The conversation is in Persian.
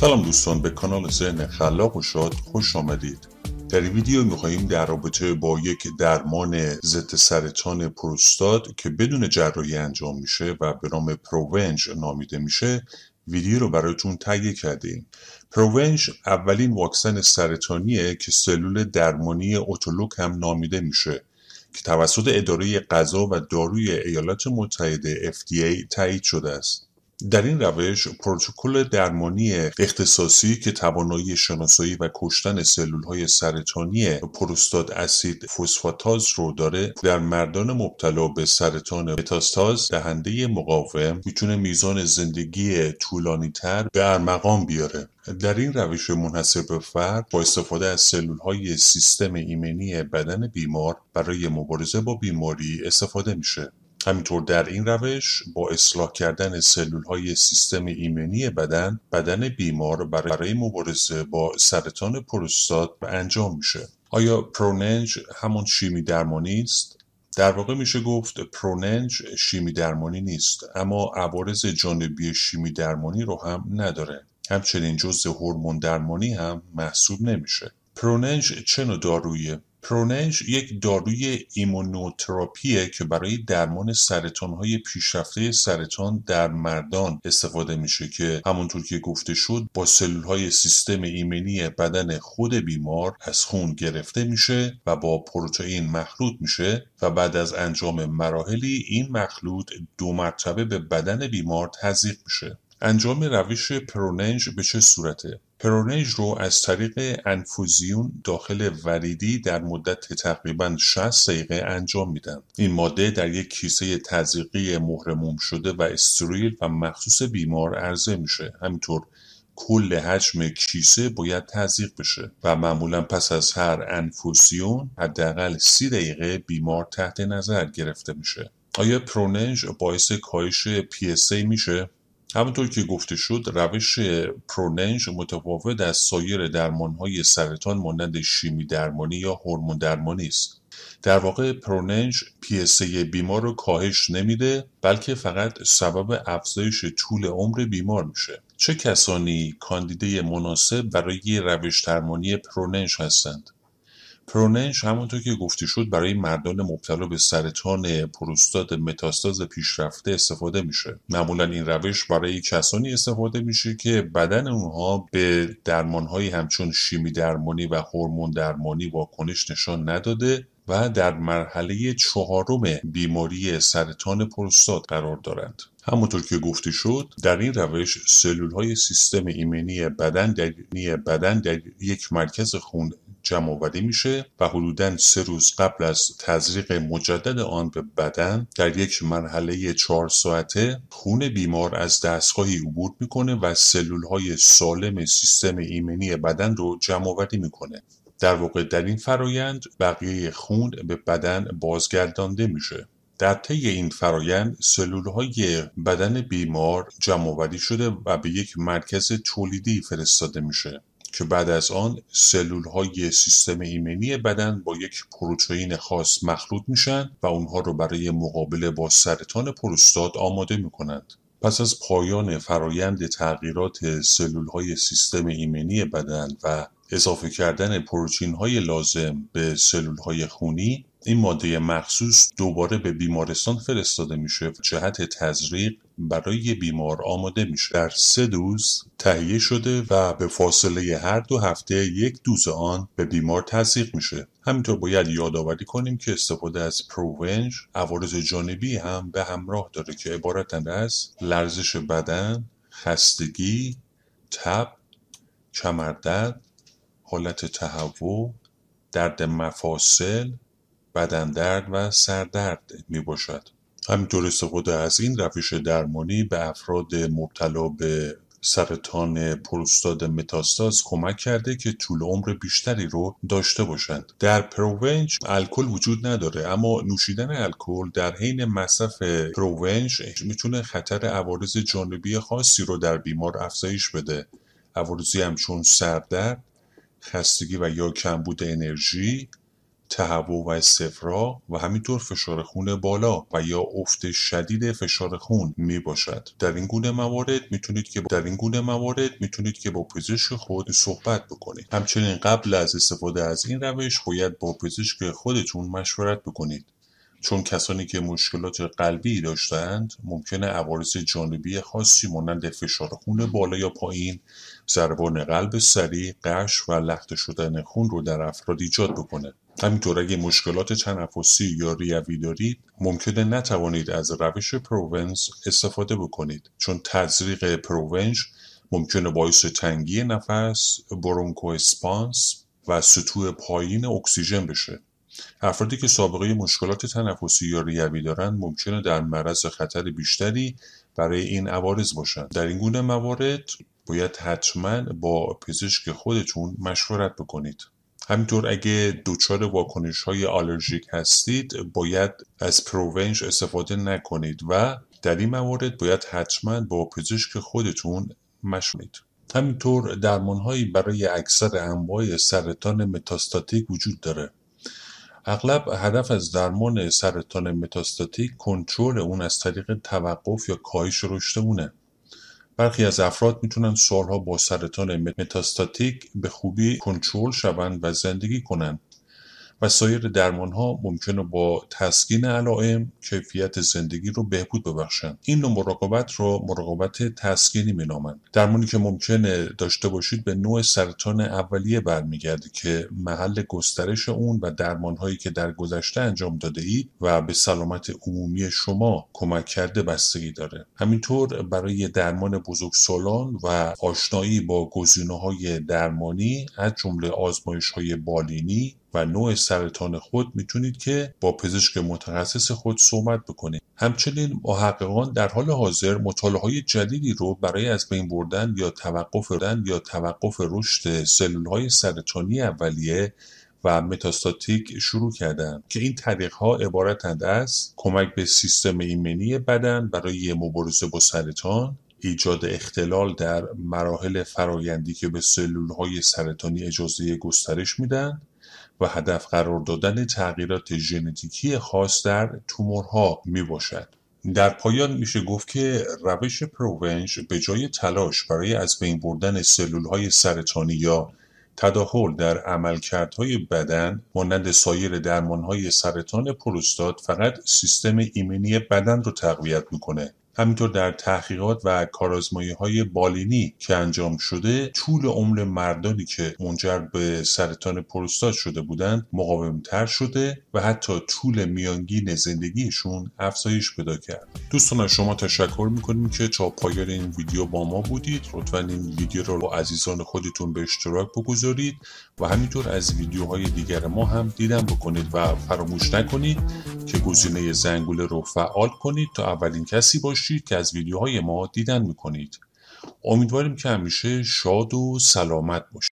سلام دوستان به کانال ذهن خلاق و شاد خوش آمدید در این ویدیو میخواهیم در رابطه با یک درمان ضد سرطان پروستات که بدون جراحی انجام میشه و به نام پروونج نامیده میشه ویدیو رو برایتون تهیه کردیم پروونج اولین واکسن سرطانیه که سلول درمانی اتولوک هم نامیده میشه که توسط اداره غذا و داروی ایالات متحده FDA تایید شده است در این روش پروتکل درمانی اختصاصی که توانایی شناسایی و کشتن سلول های سرطانی پروستاد اسید فوسفاتاز رو داره در مردان مبتلا به سرطان متاستاز دهنده مقاوم میتونه میزان زندگی طولانی تر به ارمغان بیاره در این روش منحصر به فرد با استفاده از سلول های سیستم ایمنی بدن بیمار برای مبارزه با بیماری استفاده میشه همینطور در این روش با اصلاح کردن سلول های سیستم ایمنی بدن بدن بیمار برای مبارزه با سرطان پروستات انجام میشه آیا پروننج همون شیمی درمانی است؟ در واقع میشه گفت پروننج شیمی درمانی نیست اما عوارض جانبی شیمی درمانی رو هم نداره همچنین جز هورمون درمانی هم محسوب نمیشه پروننج چه نوع دارویه؟ پرونج یک داروی ایمونوتراپیه که برای درمان سرطانهای پیشرفته سرطان در مردان استفاده میشه که همونطور که گفته شد با های سیستم ایمنی بدن خود بیمار از خون گرفته میشه و با پروتئین مخلوط میشه و بعد از انجام مراحلی این مخلوط دو مرتبه به بدن بیمار تزریق میشه انجام روش پروننج به چه صورته؟ پروننج رو از طریق انفوزیون داخل وریدی در مدت تقریبا 60 دقیقه انجام میدن این ماده در یک کیسه تزریقی مهرموم شده و استریل و مخصوص بیمار عرضه میشه همینطور کل حجم کیسه باید تزریق بشه و معمولا پس از هر انفوزیون حداقل سی دقیقه بیمار تحت نظر گرفته میشه آیا پروننج باعث کاهش PSA میشه؟ همونطور که گفته شد روش پرولنج متفاوت از سایر های سرطان مانند شیمی درمانی یا هورمون درمانی است در واقع پرولنج پیسه بیمار رو کاهش نمیده بلکه فقط سبب افزایش طول عمر بیمار میشه چه کسانی کاندیده مناسب برای روش درمانی پرولنج هستند پروننش همونطور که گفته شد برای مردان مبتلا به سرطان پروستات متاستاز پیشرفته استفاده میشه معمولا این روش برای کسانی استفاده میشه که بدن اونها به درمانهایی همچون شیمی درمانی و هورمون درمانی واکنش نشان نداده و در مرحله چهارم بیماری سرطان پروستات قرار دارند همونطور که گفته شد در این روش سلول های سیستم ایمنی بدن در, یعنی بدن در یک مرکز خون جمع میشه و حدودا سه روز قبل از تزریق مجدد آن به بدن در یک مرحله چهار ساعته خون بیمار از دستگاهی عبور میکنه و سلول های سالم سیستم ایمنی بدن رو جمع آوری میکنه در واقع در این فرایند بقیه خون به بدن بازگردانده میشه در طی این فرایند سلول های بدن بیمار جمع شده و به یک مرکز تولیدی فرستاده میشه که بعد از آن سلول های سیستم ایمنی بدن با یک پروتئین خاص مخلوط میشن و اونها رو برای مقابله با سرطان پروستات آماده میکنند. پس از پایان فرایند تغییرات سلول های سیستم ایمنی بدن و اضافه کردن پروتین های لازم به سلول های خونی این ماده مخصوص دوباره به بیمارستان فرستاده میشه جهت تزریق برای بیمار آماده میشه در سه دوز تهیه شده و به فاصله هر دو هفته یک دوز آن به بیمار تزریق میشه همینطور باید یادآوری کنیم که استفاده از پروونج عوارض جانبی هم به همراه داره که عبارتند از لرزش بدن خستگی تب کمردرد حالت تهوع درد مفاصل درد و سردرد می باشد. همینطور استفاده از این روش درمانی به افراد مبتلا به سرطان پروستاد متاستاز کمک کرده که طول عمر بیشتری رو داشته باشند در پروونج الکل وجود نداره اما نوشیدن الکل در حین مصرف پروونج میتونه خطر عوارض جانبی خاصی رو در بیمار افزایش بده عوارضی همچون سردرد خستگی و یا کمبود انرژی تهوع و استفرا و همینطور فشار خون بالا و یا افت شدید فشار خون می باشد در این گونه موارد میتونید که در این گونه موارد میتونید که با پزشک خود صحبت بکنید همچنین قبل از استفاده از این روش باید با پزشک خودتون مشورت بکنید چون کسانی که مشکلات قلبی داشتند ممکن عوارض جانبی خاصی مانند فشار خون بالا یا پایین ضربان قلب سریع قش و لخته شدن خون رو در افراد ایجاد بکنه همینطور اگه مشکلات تنفسی یا ریوی دارید ممکنه نتوانید از روش پروونس استفاده بکنید چون تزریق پروونج ممکنه باعث تنگی نفس برونکو اسپانس و سطوع پایین اکسیژن بشه افرادی که سابقه مشکلات تنفسی یا ریوی دارند ممکنه در معرض خطر بیشتری برای این عوارض باشند در این گونه موارد باید حتما با پزشک خودتون مشورت بکنید همینطور اگه دچار واکنش های آلرژیک هستید باید از پروونج استفاده نکنید و در این موارد باید حتما با پزشک خودتون مشمید. همینطور درمان هایی برای اکثر انواع سرطان متاستاتیک وجود داره اغلب هدف از درمان سرطان متاستاتیک کنترل اون از طریق توقف یا کاهش رشد اونه برخی از افراد میتونن سالها با سرطان متاستاتیک به خوبی کنترل شوند و زندگی کنند و سایر درمان ها ممکنه با تسکین علائم کیفیت زندگی رو بهبود ببخشند این نوع مراقبت رو مراقبت تسکینی مینامند درمانی که ممکنه داشته باشید به نوع سرطان اولیه برمیگرده که محل گسترش اون و درمان هایی که در گذشته انجام داده اید و به سلامت عمومی شما کمک کرده بستگی داره همینطور برای درمان سالان و آشنایی با گزینه های درمانی از جمله آزمایش بالینی و نوع سرطان خود میتونید که با پزشک متخصص خود صحبت بکنید همچنین محققان در حال حاضر مطالعه های جدیدی رو برای از بین بردن یا توقف دادن یا توقف رشد سلول های سرطانی اولیه و متاستاتیک شروع کردن که این طریق ها عبارتند از کمک به سیستم ایمنی بدن برای مبارزه با سرطان ایجاد اختلال در مراحل فرایندی که به سلول های سرطانی اجازه گسترش میدن و هدف قرار دادن تغییرات ژنتیکی خاص در تومورها می باشد. در پایان میشه گفت که روش پروونج به جای تلاش برای از بین بردن سلول های سرطانی یا تداخل در عملکردهای بدن مانند سایر درمانهای سرطان پروستات فقط سیستم ایمنی بدن رو تقویت میکنه همینطور در تحقیقات و کارازمایی های بالینی که انجام شده طول عمر مردانی که منجر به سرطان پروستات شده بودند مقاومتر شده و حتی طول میانگین زندگیشون افزایش پیدا کرد دوستان شما تشکر میکنیم که تا پایان این ویدیو با ما بودید لطفا این ویدیو رو با عزیزان خودتون به اشتراک بگذارید و همینطور از ویدیوهای دیگر ما هم دیدن بکنید و فراموش نکنید که گزینه زنگوله رو فعال کنید تا اولین کسی باشید باشید که از ویدیوهای ما دیدن میکنید امیدواریم که همیشه شاد و سلامت باشید